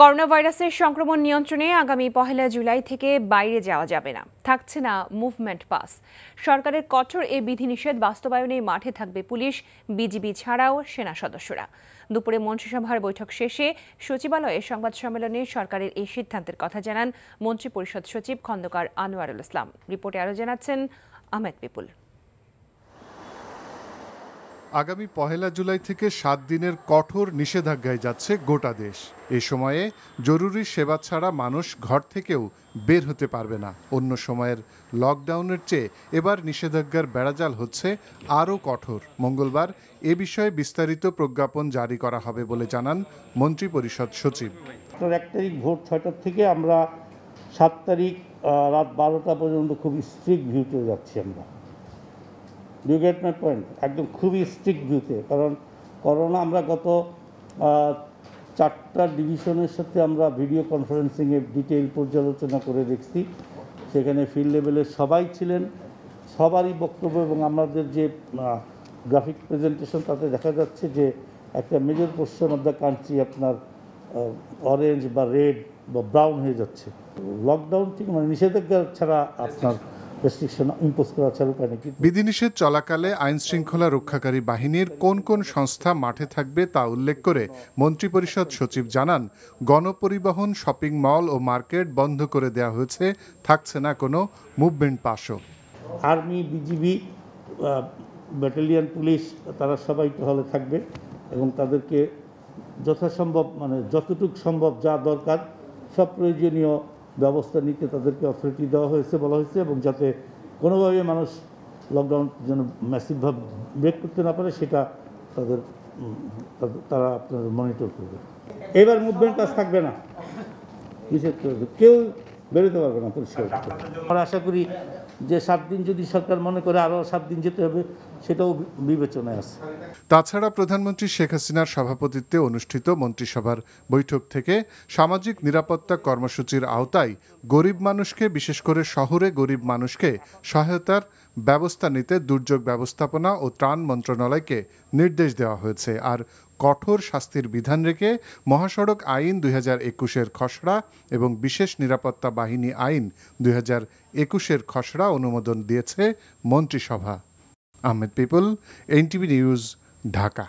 corona ভাইরাসের সংক্রমণ নিয়ন্ত্রণে আগামী পহেলা জুলাই থেকে বাইরে যাওয়া যাবে না থাকছে না মুভমেন্ট পাস সরকারের কঠোর এ বিধিনিষেধ বাস্তবায়নে মাঠে থাকবে পুলিশ বিজিবি ছাড়াও সেনা সদস্যরা দুপুরে মন্ত্রিসভার বৈঠক শেষে সচিবালয়ে সংবাদ সম্মেলনে সরকারের এই সিদ্ধান্তের কথা জানান মন্ত্রিপরিষদ সচিব খন্দকার আনোয়ারুল ইসলাম রিপোর্টে আরও জানাচ্ছেন আহমেদ পিপুল আগামী পহেলা জুলাই থেকে সাত দিনের কঠোর নিষেধাজ্ঞায় যাচ্ছে গোটা দেশ এ সময়ে জরুরি সেবা ছাড়া মানুষ ঘর থেকেও বের হতে পারবে না অন্য সময়ের লকডাউনের চেয়ে এবার নিষেধাজ্ঞার বেড়াজাল হচ্ছে আরও কঠোর মঙ্গলবার এ বিষয়ে বিস্তারিত প্রজ্ঞাপন জারি করা হবে বলে জানান মন্ত্রিপরিষদ সচিব এক তারিখ ভোর ছয়টার থেকে আমরা সাত তারিখ রাত বারোটা পর্যন্ত খুব স্ট্রিক্ট ভিউতে যাচ্ছি আমরা ডু গেট মাই পয়েন্ট একদম খুবই স্ট্রিক্ট ভিউতে কারণ করোনা আমরা গত চারটা ডিভিশনের সাথে আমরা ভিডিও কনফারেন্সিংয়ে ডিটেইল পর্যালোচনা করে দেখছি সেখানে ফিল্ড লেভেলের সবাই ছিলেন সবারই বক্তব্য এবং আমাদের যে গ্রাফিক প্রেজেন্টেশন তাতে দেখা যাচ্ছে যে একটা major portion of the country আপনার অরেঞ্জ বা রেড বা ব্রাউন হয়ে যাচ্ছে লকডাউন ঠিক মানে নিষেধাজ্ঞা ছাড়া আপনার বিধিনিষেধ চলাকালে আইন শৃঙ্খলা রক্ষাকারী বাহিনীর কোন কোন সংস্থা মাঠে থাকবে তা উল্লেখ করে মন্ত্রিপরিষদ সচিব জানান গণপরিবহন শপিং মল ও মার্কেট বন্ধ করে দেওয়া হয়েছে থাকছে না কোনো মুভমেন্ট পাশও আর্মি বিজিবি ব্যাটালিয়ান পুলিশ তারা সবাই টহলে থাকবে এবং তাদেরকে যথাসম্ভব মানে যতটুক সম্ভব যা দরকার সব প্রয়োজনীয় ব্যবস্থা নিতে তাদেরকে অথরিটি দেওয়া হয়েছে বলা হয়েছে এবং যাতে কোনোভাবে মানুষ লকডাউন যেন ম্যাসিভভাবে ব্রেক করতে না পারে সেটা তাদের তারা আপনার মনিটর করবে এবার মুভমেন্ট কাজ থাকবে না নিষেধ কেউ বেরোতে পারবে না পরিষ্কার আমরা আশা করি যে সাত দিন যদি সরকার মনে করে আরও সাত দিন যেতে হবে সেটাও বিবেচনায় আছে তাছাড়া প্রধানমন্ত্রী শেখ হাসিনার সভাপতিত্বে অনুষ্ঠিত মন্ত্রিসভার বৈঠক থেকে সামাজিক নিরাপত্তা কর্মসূচির আওতায় গরিব মানুষকে বিশেষ করে শহরে গরিব মানুষকে সহায়তার ব্যবস্থা নিতে দুর্যোগ ব্যবস্থাপনা ও ত্রাণ মন্ত্রণালয়কে নির্দেশ দেওয়া হয়েছে আর কঠোর শাস্তির বিধান রেখে মহাসড়ক আইন দুই হাজার একুশের খসড়া এবং বিশেষ নিরাপত্তা বাহিনী আইন দুই হাজার একুশের খসড়া অনুমোদন দিয়েছে মন্ত্রিসভা আহমেদ পিপল এনটিভি নিউজ ঢাকা